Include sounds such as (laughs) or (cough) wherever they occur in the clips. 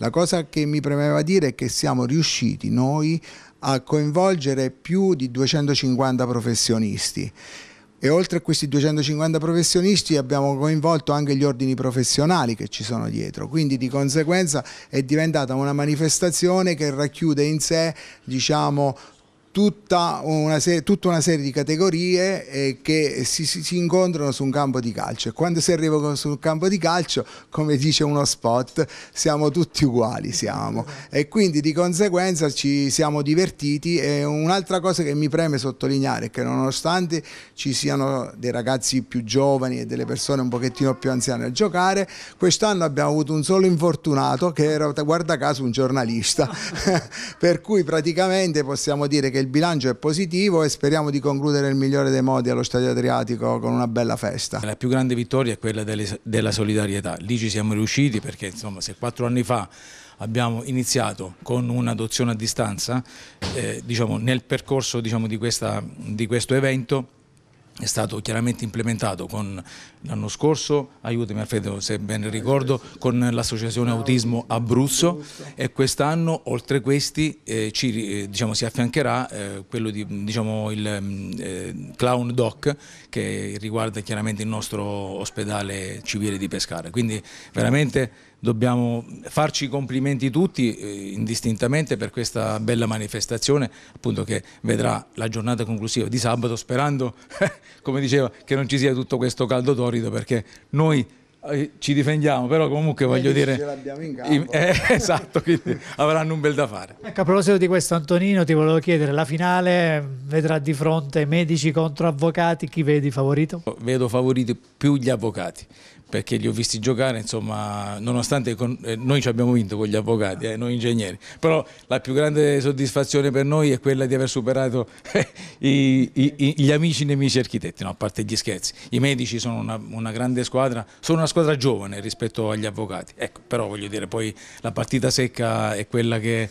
La cosa che mi premeva dire è che siamo riusciti noi a coinvolgere più di 250 professionisti e oltre a questi 250 professionisti abbiamo coinvolto anche gli ordini professionali che ci sono dietro, quindi di conseguenza è diventata una manifestazione che racchiude in sé diciamo, tutta una, serie, tutta una, serie di categorie eh, che si, si, incontrano su un campo di calcio e quando si arriva su un campo di calcio come dice uno spot siamo tutti uguali siamo. e quindi di conseguenza ci siamo divertiti e un'altra cosa che mi preme sottolineare è che nonostante ci siano dei ragazzi più giovani e delle persone un pochettino più anziane a giocare quest'anno abbiamo avuto un solo infortunato che era guarda caso un giornalista (laughs) per cui praticamente possiamo dire che il bilancio è positivo e speriamo di concludere nel migliore dei modi allo Stadio Adriatico con una bella festa. La più grande vittoria è quella delle, della solidarietà, lì ci siamo riusciti perché insomma, se quattro anni fa abbiamo iniziato con un'adozione a distanza, eh, diciamo, nel percorso diciamo, di, questa, di questo evento è stato chiaramente implementato con l'anno scorso, aiutami Alfredo se ben ricordo, con l'associazione Autismo Abruzzo e quest'anno oltre questi eh, ci, eh, diciamo, si affiancherà eh, quello di diciamo, il mm, eh, Clown Doc che riguarda chiaramente il nostro ospedale civile di Pescara, quindi veramente dobbiamo farci complimenti tutti eh, indistintamente per questa bella manifestazione appunto che vedrà la giornata conclusiva di sabato sperando (laughs) come diceva, che non ci sia tutto questo caldo torrido perché noi eh, ci difendiamo, però comunque voglio dire... in campo. Eh, (laughs) esatto, quindi avranno un bel da fare. Ecco, a proposito di questo Antonino ti volevo chiedere, la finale vedrà di fronte medici contro avvocati, chi vedi favorito? Vedo favoriti più gli avvocati, perché li ho visti giocare, insomma, nonostante con, eh, noi ci abbiamo vinto con gli avvocati, eh, noi ingegneri, però la più grande soddisfazione per noi è quella di aver superato eh, (laughs) i, i, gli amici nemici architetti, no, a parte gli scherzi. I medici sono una, una, grande squadra, sono una squadra giovane rispetto agli avvocati, ecco, però voglio dire, poi la partita secca è quella che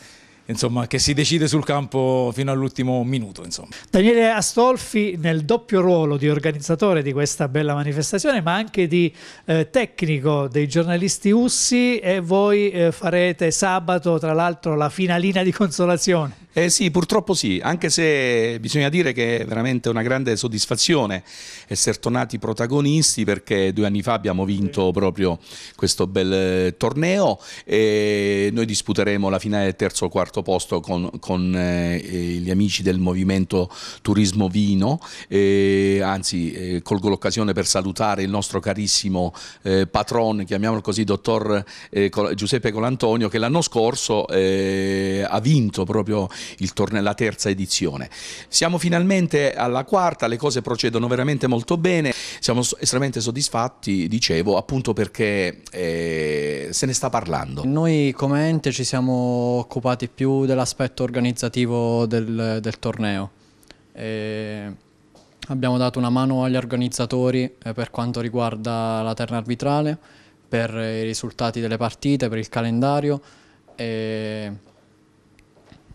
insomma, che si decide sul campo fino all'ultimo minuto. Insomma. Daniele Astolfi nel doppio ruolo di organizzatore di questa bella manifestazione ma anche di eh, tecnico dei giornalisti Ussi e voi eh, farete sabato tra l'altro la finalina di consolazione. Eh sì, purtroppo sì, anche se bisogna dire che è veramente una grande soddisfazione essere tornati protagonisti perché due anni fa abbiamo vinto proprio questo bel eh, torneo e noi disputeremo la finale del terzo o quarto posto con, con eh, eh gli amici del movimento Turismo Vino, eh, anzi eh, colgo l'occasione per salutare il nostro carissimo eh, patron, chiamiamolo così, dottor eh, Giuseppe Colantonio che l'anno scorso ha vinto proprio torne- la terza edizione. Siamo finalmente alla quarta, le cose procedono veramente molto bene, siamo estremamente soddisfatti, dicevo, appunto perché eh, se ne sta parlando. Noi come ente ci siamo occupati più dell'aspetto organizzativo del, del torneo. E abbiamo dato una mano agli organizzatori eh, per quanto riguarda la terna arbitrale, per i risultati delle partite, per il calendario e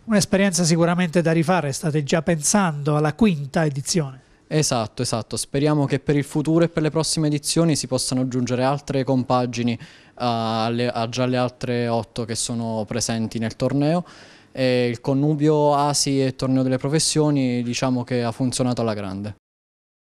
Un'esperienza sicuramente da rifare, state già pensando alla quinta edizione. Esatto, esatto. Speriamo che per il futuro e per le prossime edizioni si possano aggiungere altre compagini eh, alle, a già le altre otto che sono presenti nel torneo. E il connubio ASI e torneo delle professioni diciamo che ha funzionato alla grande.